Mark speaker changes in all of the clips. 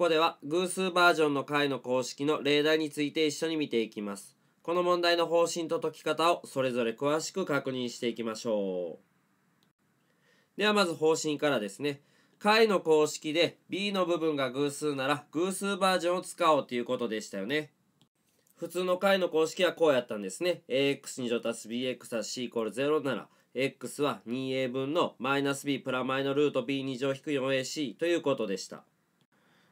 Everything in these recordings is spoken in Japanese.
Speaker 1: ここでは偶数バージョンの解の公式の例題について一緒に見ていきます。この問題の方針と解き方をそれぞれ詳しく確認していきましょう。ではまず方針からですね。解の公式で B の部分が偶数なら偶数バージョンを使おうということでしたよね。普通の解の公式はこうやったんですね。ax2 乗足す bx c イコール0なら x は 2a 分のマイナス b プラマイのルート b2 乗引く 4ac ということでした。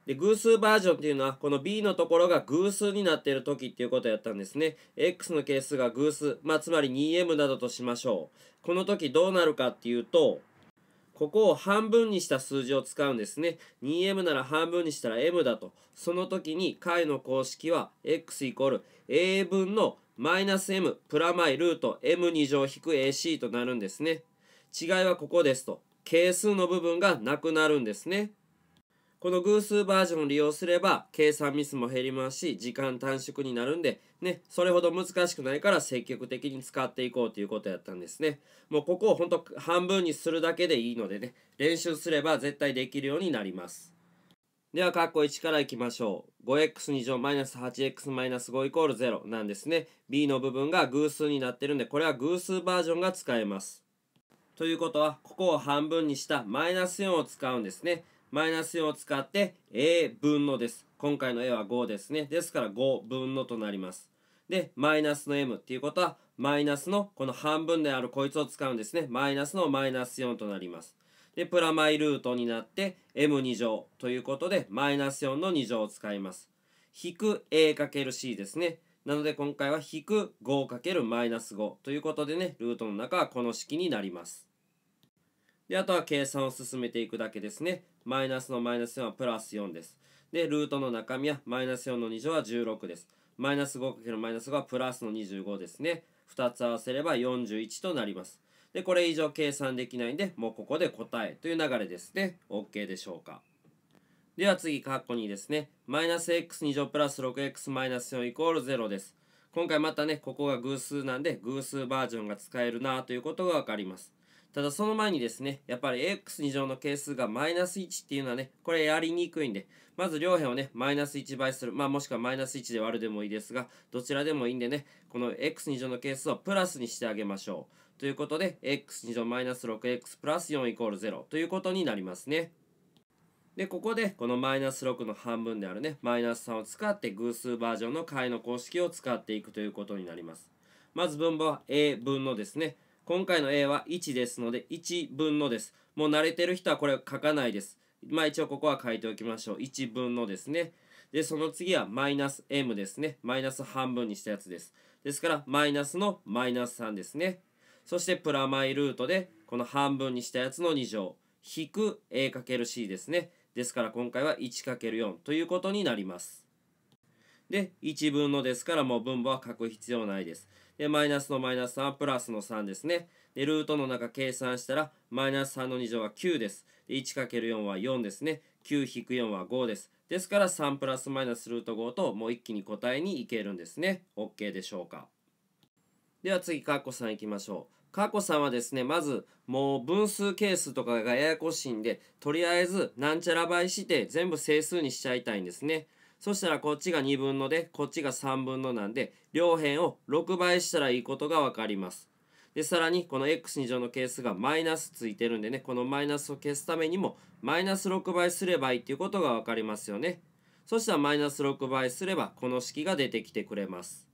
Speaker 1: で、偶数バージョンっていうのは、この b のところが偶数になっている時っていうことをやったんですね。x の係数が偶数、まあ、つまり 2m などとしましょう。この時どうなるかっていうと、ここを半分にした数字を使うんですね。2m なら半分にしたら m だと。その時に解の公式は x イコール a 分のマイナス m プラマイルート m2 乗引く ac となるんですね。違いはここですと。係数の部分がなくなるんですね。この偶数バージョンを利用すれば計算ミスも減りますし時間短縮になるんでねそれほど難しくないから積極的に使っていこうということやったんですねもうここをほんと半分にするだけでいいのでね練習すれば絶対できるようになりますでは、括弧1からいきましょう。5x2 乗 -8x-5 イコール0なんですね。b の部分が偶数になってるんで、これは偶数バージョンが使えます。ということは、ここを半分にしたマイナス4を使うんですね。マイナスを使って a 分のです。今回の a は5ですね。ですから5分のとなります。で、マイナスの m っていうことは、マイナスのこの半分であるこいつを使うんですね。マイナスのマイナス4となります。で、プラマイルートになって m2 乗ということで、マイナス4の2乗を使います。引く a×c ですね。なので今回は引く 5× マイナス5ということでね、ルートの中はこの式になります。で、あとは計算を進めていくだけですね。マイナスのマイナス4はプラス4です。で、ルートの中身はマイナス4の2乗は16です。マイナス 5× マイナス5はプラスの25ですね。2つ合わせれば41となります。で、これ以上計算できないんで、もうここで答えという流れですね。OK でしょうか。では次、カッコ2ですね。マイナス x2 乗プラス 6x マイナス4イコール0です。今回またね、ここが偶数なんで、偶数バージョンが使えるなということが分かります。ただその前にですね、やっぱり x2 乗の係数がマイナス1っていうのはね、これやりにくいんで、まず両辺をね、マイナス1倍する。まあもしくはマイナス1で割るでもいいですが、どちらでもいいんでね、この x2 乗の係数をプラスにしてあげましょう。ということで、x2 乗マイナス 6x プラス4イコール0ということになりますね。で、ここでこのマイナス6の半分であるね、マイナス3を使って偶数バージョンの解の公式を使っていくということになります。まず分母は a 分のですね、今回の A は1ですので1分のです。もう慣れてる人はこれ書かないです。まあ一応ここは書いておきましょう。1分のですね。で、その次はマイナス m ですね。マイナス半分にしたやつです。ですから、マイナスのマイナス3ですね。そしてプラマイルートで、この半分にしたやつの2乗。引く a×c ですね。ですから今回は 1×4 ということになります。で、1分のですからもう分母は書く必要ないです。で、マイナスのマイナス3はプラスの3ですね。で、ルートの中計算したら、マイナス3の2乗は9です。で、1×4 は4ですね。9-4は5です。ですから3プラスマイナスルート5ともう一気に答えにいけるんですね。OK でしょうか。では次、カッコんいきましょう。カッコんはですね、まずもう分数係数とかがややこしいんで、とりあえずなんちゃら倍して全部整数にしちゃいたいんですね。そしたらこっちが2分ので、こっちが3分のなんで、両辺を6倍したらいいことがわかります。で、さらにこの x2 乗の係数がマイナスついてるんでね、このマイナスを消すためにも、マイナス6倍すればいいっていうことがわかりますよね。そしたらマイナス6倍すれば、この式が出てきてくれます。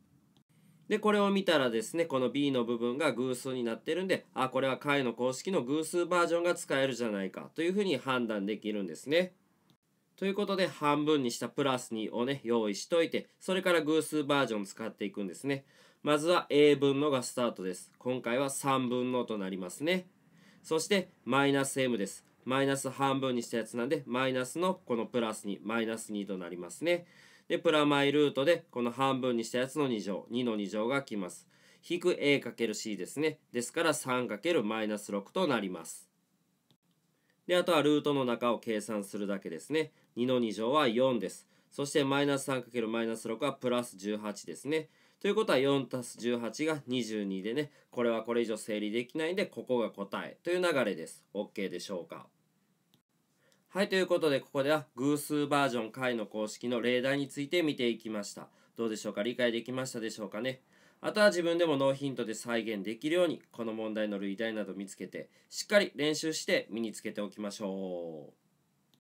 Speaker 1: で、これを見たらですね、この b の部分が偶数になってるんで、あ、これは解の公式の偶数バージョンが使えるじゃないかというふうに判断できるんですね。ということで、半分にしたプラス2をね、用意しといて、それから偶数バージョン使っていくんですね。まずは A 分のがスタートです。今回は3分のとなりますね。そして、マイナス M です。マイナス半分にしたやつなんで、マイナスのこのプラス2、マイナス2となりますね。で、プラマイルートで、この半分にしたやつの2乗、2の2乗が来ます。引く A×C ですね。ですから 3× マイナス6となります。で、あとはルートの中を計算するだけですね。2の2乗は4です。そしてマイナス 3× マイナス6はプラス18ですね。ということは4たす18が22でね、これはこれ以上整理できないんで、ここが答えという流れです。OK でしょうか。はい、ということで、ここでは偶数バージョン解の公式の例題について見ていきました。どうでしょうか理解できましたでしょうかねあとは自分でもノーヒントで再現できるように、この問題の類題など見つけて、しっかり練習して身につけておきましょう。